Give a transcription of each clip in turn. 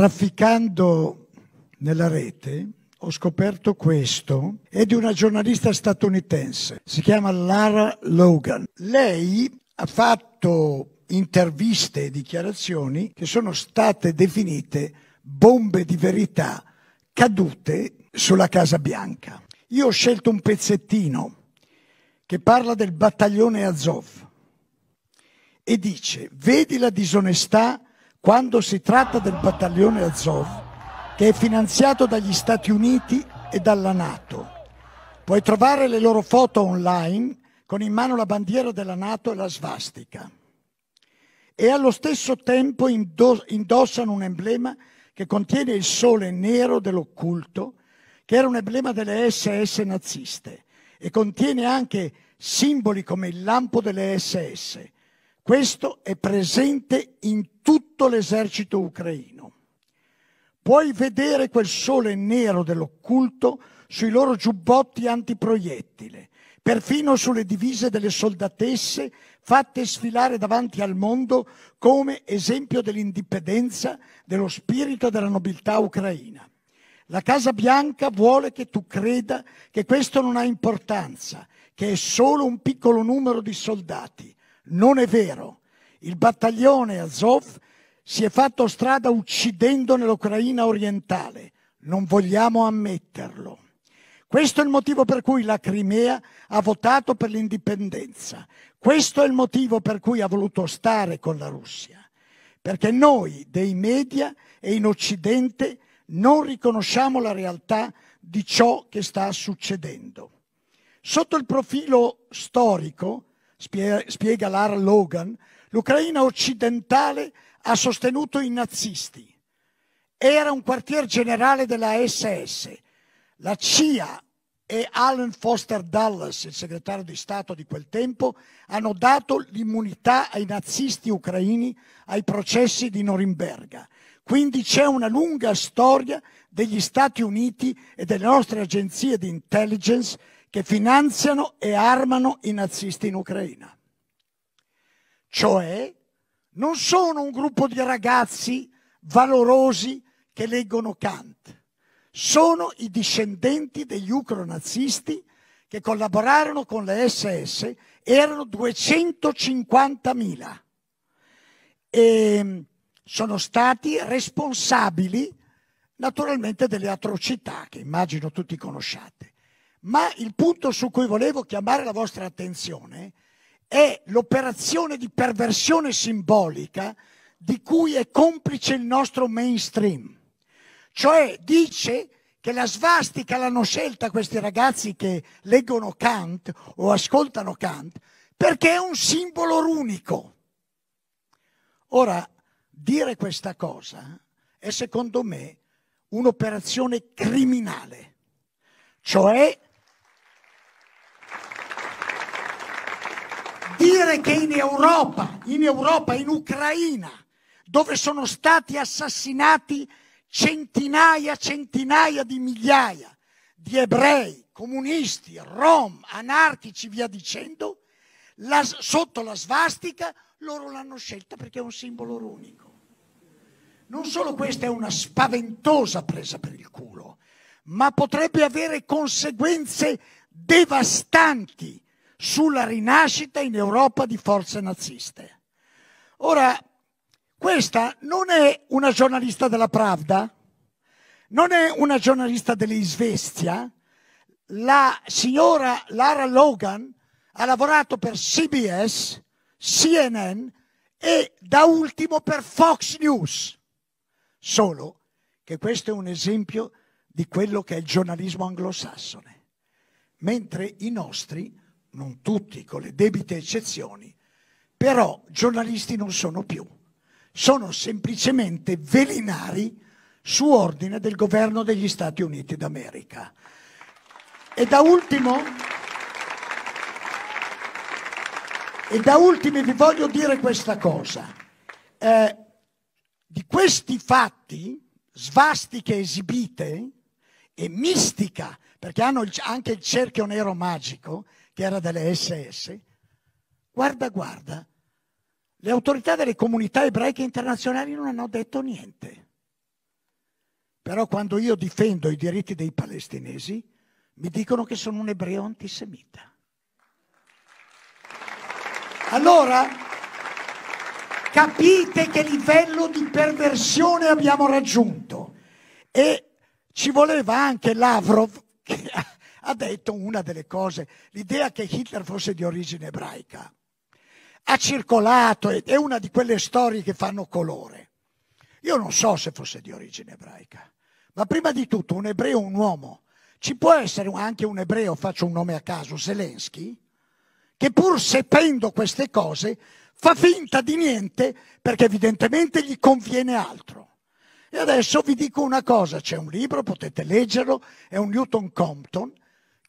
Trafficando nella rete ho scoperto questo, è di una giornalista statunitense, si chiama Lara Logan. Lei ha fatto interviste e dichiarazioni che sono state definite bombe di verità cadute sulla Casa Bianca. Io ho scelto un pezzettino che parla del battaglione Azov e dice, vedi la disonestà quando si tratta del battaglione Azov, che è finanziato dagli Stati Uniti e dalla Nato, puoi trovare le loro foto online con in mano la bandiera della Nato e la svastica. E allo stesso tempo indossano un emblema che contiene il sole nero dell'occulto, che era un emblema delle SS naziste, e contiene anche simboli come il lampo delle SS. Questo è presente in tutto l'esercito ucraino. Puoi vedere quel sole nero dell'occulto sui loro giubbotti antiproiettile, perfino sulle divise delle soldatesse fatte sfilare davanti al mondo come esempio dell'indipendenza, dello spirito e della nobiltà ucraina. La Casa Bianca vuole che tu creda che questo non ha importanza, che è solo un piccolo numero di soldati. Non è vero. Il battaglione Azov si è fatto strada uccidendo nell'Ucraina orientale. Non vogliamo ammetterlo. Questo è il motivo per cui la Crimea ha votato per l'indipendenza. Questo è il motivo per cui ha voluto stare con la Russia. Perché noi dei media e in Occidente non riconosciamo la realtà di ciò che sta succedendo. Sotto il profilo storico, spiega Lara Logan, L'Ucraina occidentale ha sostenuto i nazisti. Era un quartier generale della SS. La CIA e Alan Foster Dulles, il segretario di Stato di quel tempo, hanno dato l'immunità ai nazisti ucraini ai processi di Norimberga. Quindi c'è una lunga storia degli Stati Uniti e delle nostre agenzie di intelligence che finanziano e armano i nazisti in Ucraina. Cioè, non sono un gruppo di ragazzi valorosi che leggono Kant. Sono i discendenti degli ucronazisti che collaborarono con le SS, erano 250.000 e ehm, sono stati responsabili naturalmente delle atrocità che immagino tutti conosciate. Ma il punto su cui volevo chiamare la vostra attenzione è è l'operazione di perversione simbolica di cui è complice il nostro mainstream. Cioè dice che la svastica l'hanno scelta questi ragazzi che leggono Kant o ascoltano Kant perché è un simbolo runico. Ora, dire questa cosa è secondo me un'operazione criminale, cioè Dire che in Europa, in Europa, in Ucraina, dove sono stati assassinati centinaia, centinaia di migliaia di ebrei, comunisti, rom, anarchici, via dicendo, la, sotto la svastica loro l'hanno scelta perché è un simbolo unico. Non solo questa è una spaventosa presa per il culo, ma potrebbe avere conseguenze devastanti sulla rinascita in Europa di forze naziste. Ora, questa non è una giornalista della Pravda, non è una giornalista dell'Isvestia, la signora Lara Logan ha lavorato per CBS, CNN e da ultimo per Fox News. Solo che questo è un esempio di quello che è il giornalismo anglosassone, mentre i nostri non tutti, con le debite eccezioni, però giornalisti non sono più, sono semplicemente velinari su ordine del governo degli Stati Uniti d'America. E da ultimo, e da ultimo vi voglio dire questa cosa. Eh, di questi fatti, svastiche esibite e mistica, perché hanno anche il cerchio nero magico, che era delle SS, guarda, guarda, le autorità delle comunità ebraiche internazionali non hanno detto niente. Però quando io difendo i diritti dei palestinesi, mi dicono che sono un ebreo antisemita. Allora, capite che livello di perversione abbiamo raggiunto. E ci voleva anche Lavrov, che ha ha detto una delle cose, l'idea che Hitler fosse di origine ebraica. Ha circolato ed è una di quelle storie che fanno colore. Io non so se fosse di origine ebraica, ma prima di tutto un ebreo è un uomo. Ci può essere anche un ebreo, faccio un nome a caso, Zelensky, che pur sapendo queste cose fa finta di niente perché evidentemente gli conviene altro. E adesso vi dico una cosa, c'è un libro, potete leggerlo, è un Newton Compton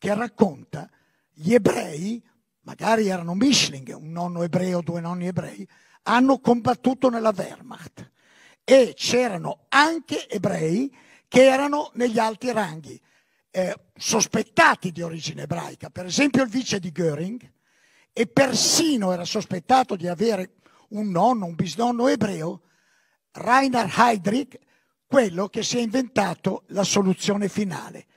che racconta gli ebrei, magari erano Mischling, un nonno ebreo, due nonni ebrei, hanno combattuto nella Wehrmacht e c'erano anche ebrei che erano negli alti ranghi, eh, sospettati di origine ebraica, per esempio il vice di Göring, e persino era sospettato di avere un nonno, un bisnonno ebreo, Reinhard Heydrich, quello che si è inventato la soluzione finale.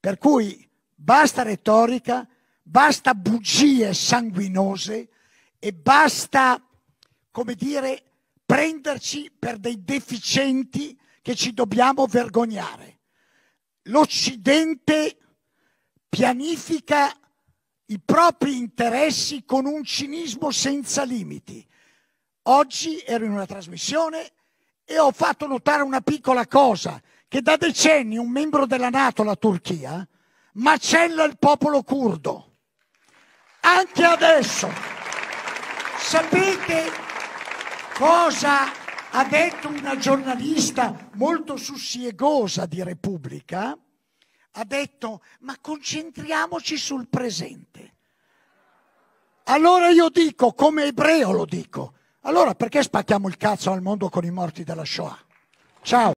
Per cui Basta retorica, basta bugie sanguinose e basta, come dire, prenderci per dei deficienti che ci dobbiamo vergognare. L'Occidente pianifica i propri interessi con un cinismo senza limiti. Oggi ero in una trasmissione e ho fatto notare una piccola cosa, che da decenni un membro della Nato, la Turchia, macella il popolo curdo. Anche adesso. Sapete cosa ha detto una giornalista molto sussiegosa di Repubblica? Ha detto, ma concentriamoci sul presente. Allora io dico, come ebreo lo dico, allora perché spacchiamo il cazzo al mondo con i morti della Shoah? Ciao.